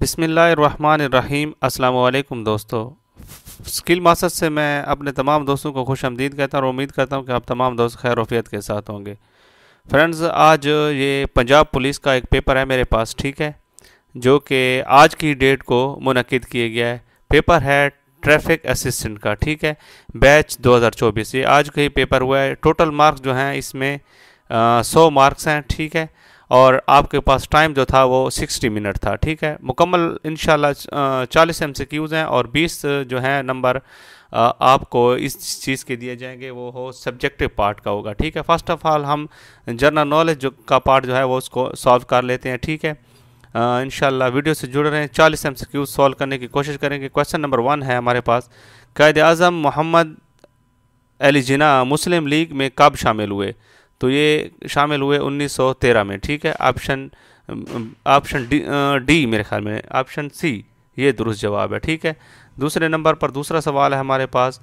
बिसमीम् अल्लाम दोस्तों skill master से मैं अपने तमाम दोस्तों को खुश आमदीद कहता हूँ और उम्मीद करता हूँ कि आप तमाम दोस्त खैर वफियत के साथ होंगे फ्रेंड्स आज ये पंजाब पुलिस का एक पेपर है मेरे पास ठीक है जो कि आज की डेट को मुनद किया गया है पेपर है ट्रैफिक असिस्टेंट का ठीक है बैच 2024 ये आज का ही पेपर हुआ है टोटल मार्क्स जो हैं इसमें सौ मार्क्स हैं ठीक है और आपके पास टाइम जो था वो 60 मिनट था ठीक है मुकम्मल इन चालीस एम हैं और 20 जो हैं नंबर आपको इस चीज़ के दिए जाएंगे वो हो सब्जेक्टिव पार्ट का होगा ठीक है फर्स्ट ऑफ ऑल हम जनरल नॉलेज जो का पार्ट जो है वो उसको सॉल्व कर लेते हैं ठीक है इन वीडियो से जुड़ रहे हैं चालीस एम सॉल्व करने की कोशिश करेंगे क्वेश्चन नंबर वन है हमारे पास कैद अजम मोहम्मद अली जिना मुस्लिम लीग में कब शामिल हुए तो ये शामिल हुए 1913 में ठीक है ऑप्शन ऑप्शन डी मेरे ख्याल में ऑप्शन सी ये दुरुस्त जवाब है ठीक है दूसरे नंबर पर दूसरा सवाल है हमारे पास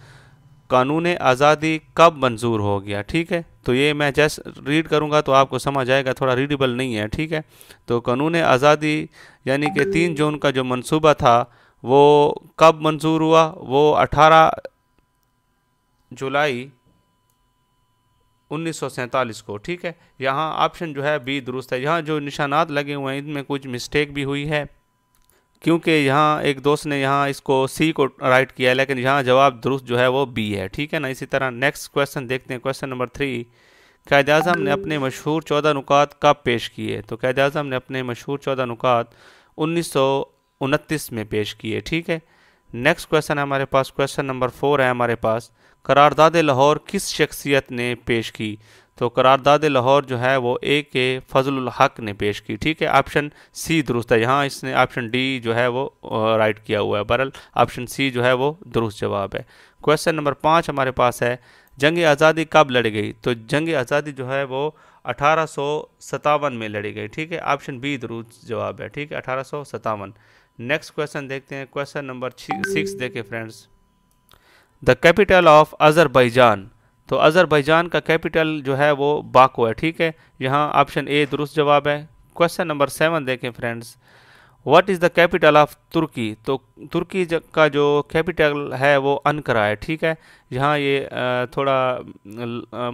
कानून आज़ादी कब मंजूर हो गया ठीक है तो ये मैं जैस रीड करूँगा तो आपको समझ आएगा थोड़ा रीडेबल नहीं है ठीक है तो कानून आज़ादी यानी कि तीन जून का जो मंसूबा था वो कब मंजूर हुआ वो अठारह जुलाई उन्नीस को ठीक है यहाँ ऑप्शन जो है बी दुरुस्त है यहाँ जो निशानात लगे हुए हैं इनमें कुछ मिस्टेक भी हुई है क्योंकि यहाँ एक दोस्त ने यहाँ इसको सी को राइट किया है लेकिन यहाँ जवाब दुरुस्त जो है वो बी है ठीक है ना इसी तरह नेक्स्ट क्वेश्चन देखते हैं क्वेश्चन नंबर थ्री कैद अजम ने अपने मशहूर चौदह नुकात कब पेश किए तो कैद अजम ने अपने मशहूर चौदह नुकात उन्नीस में पेश किए ठीक है नेक्स्ट क्वेश्चन है हमारे पास क्वेश्चन नंबर फोर है हमारे पास करारदाद लाहौर किस शख्सियत ने पेश की तो करारदाद लाहौर जो है वो ए के फजल हक ने पेश की ठीक है ऑप्शन सी दुरुस्त है यहाँ इसने ऑप्शन डी जो है वो राइट किया हुआ है बहरल ऑप्शन सी जो है वो दुरुस्त जवाब है क्वेश्चन नंबर पाँच हमारे पास है जंग आज़ादी कब लड़ गई तो जंग आज़ादी जो है वो अठारह में लड़ी गई ठीक है ऑप्शन बी दुरुस्त जवाब है ठीक है अठारह नेक्स्ट क्वेश्चन देखते हैं क्वेश्चन नंबर सिक्स देखें friends the capital of Azerbaijan तो अजरबैजान का कैपिटल जो है वो बाको है ठीक है यहाँ ऑप्शन ए दुरुस्त जवाब है क्वेश्चन नंबर सेवन देखें friends what is the capital of Turkey तो तुर्की का जो कैपिटल है वो अनकरा है ठीक है यहाँ ये थोड़ा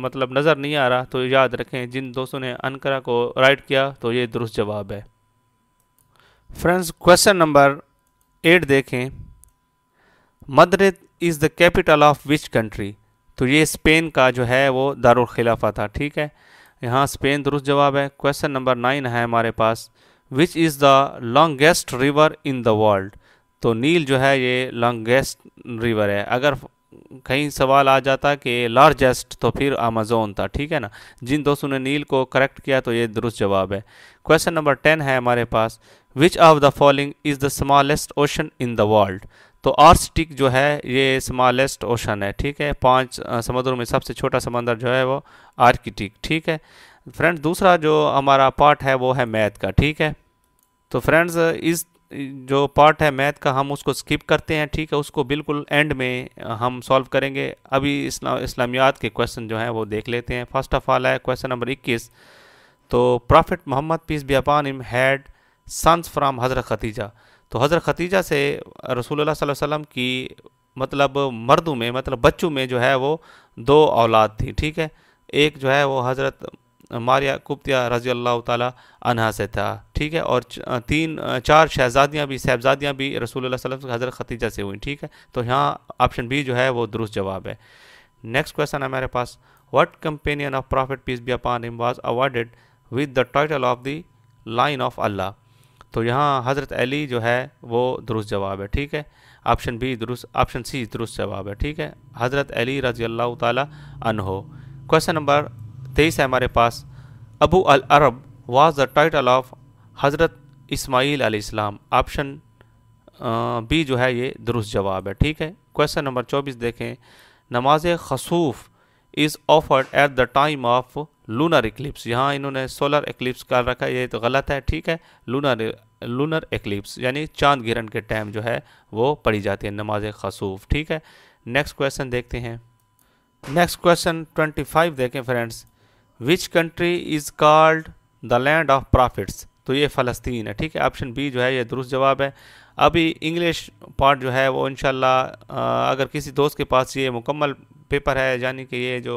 मतलब नज़र नहीं आ रहा तो याद रखें जिन दोस्तों ने अनकरा को राइट किया तो ये दुरुस्त जवाब है फ्रेंड्स क्वेश्चन नंबर एट देखें Madrid is the capital of which country तो ये स्पेन का जो है वो दारुल खिलाफा था ठीक है यहाँ स्पेन दुरुस्त जवाब है क्वेश्चन नंबर नाइन है हमारे पास which is the longest river in the world तो नील जो है ये लॉन्गेस्ट रिवर है अगर कहीं सवाल आ जाता कि लार्जेस्ट तो फिर अमेजोन था ठीक है ना जिन दोस्तों ने नील को करेक्ट किया तो ये दुरुस्त जवाब है क्वेश्चन नंबर टेन है हमारे पास which of the following is the smallest ocean in the world तो आर्सटिक जो है ये स्मॉलेस्ट ओशन है ठीक है पांच समुद्रों में सबसे छोटा समंदर जो है वो आर्किटिक ठीक है फ्रेंड्स दूसरा जो हमारा पार्ट है वो है मैथ का ठीक है तो फ्रेंड्स इस जो पार्ट है मैथ का हम उसको स्किप करते हैं ठीक है उसको बिल्कुल एंड में हम सॉल्व करेंगे अभी इस्ला इस्लामियात के क्वेश्चन जो हैं वो देख लेते हैं फर्स्ट ऑफ ऑल है क्वेश्चन नंबर इक्कीस तो prophet Muhammad peace be him had sons from हज़रत खतीजा तो हज़रत खतीजा से रसूलुल्लाह सल्लल्लाहु अलैहि वसल्लम की मतलब मर्दों में मतलब बच्चों में जो है वो दो औलाद थी ठीक है एक जो है वो हज़रत मारिया कुप्तिया रजी अल्लाह तहा से था ठीक है और तीन चार शहजादियाँ भी साहबजादियाँ भी रसूल वसलम हज़रत खतीजा से हुई ठीक है तो यहाँ ऑप्शन बी जो है वो दुरुस्त जवाब है नेक्स्ट क्वेश्चन है हमारे पास what companion of prophet peace be upon him was awarded with the title of the lion of Allah तो यहाँ हज़रत अली जो है वो दुरुस्त जवाब है ठीक है ऑप्शन बी दुरुस्त ऑप्शन सी दुरुस्त जवाब है ठीक है हज़रत अली रजी अल्लाह तहो क्वेश्चन नंबर तेईस है हमारे पास Abu al Arab was the title of हज़रत इस्माईल आसमाम ऑप्शन बी जो है ये दुरुस्त जवाब है ठीक है क्वेश्चन नंबर चौबीस देखें नमाज खसूफ is offered at the time of lunar eclipse यहाँ इन्होंने सोलर एक्लिप्स कर रखा है ये तो गलत है ठीक है लूनर लूनर एक्लिप्स यानी चांद गिरन के टाइम जो है वो पढ़ी जाती है नमाज खसूफ ठीक है नेक्स्ट क्वेश्चन देखते हैं नेक्स्ट क्वेश्चन ट्वेंटी फाइव देखें friends which country is called the land of prophets तो ये फ़लस्तीन है ठीक है ऑप्शन बी जो है ये दुरुस्त जवाब है अभी इंग्लिश पार्ट जो है वो इनशाला अगर किसी दोस्त के पास ये मुकम्मल पेपर है यानी कि ये जो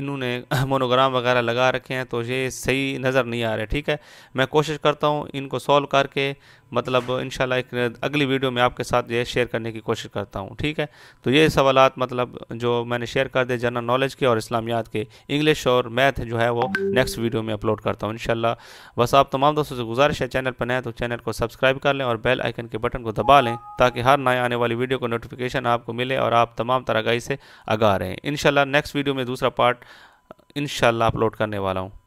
इन्होंने मोनोग्राम वगैरह लगा रखे हैं तो ये सही नज़र नहीं आ रहे ठीक है मैं कोशिश करता हूँ इनको सॉल्व करके मतलब इन एक अगली वीडियो में आपके साथ ये शेयर करने की कोशिश करता हूँ ठीक है तो ये सवाल मतलब जो मैंने शेयर कर दिए जनरल नॉलेज के और इस्लामियात के इंग्लिश और मैथ जो है वो नेक्स्ट वीडियो में अपलोड करता हूँ इन बस आप तमाम दोस्तों से गुजारिश है चैनल पर नए तो चैनल को सब्सक्राइब कर लें और बेल आइकन के बटन को दबा लें ताकि हर नए आने वाली वीडियो को नोटिफिकेशन आपको मिले और आप तमाम तरह से आगा रहे हैं इनशाला नेक्स्ट वीडियो में दूसरा पार्ट इनशाला अपलोड करने वाला हूँ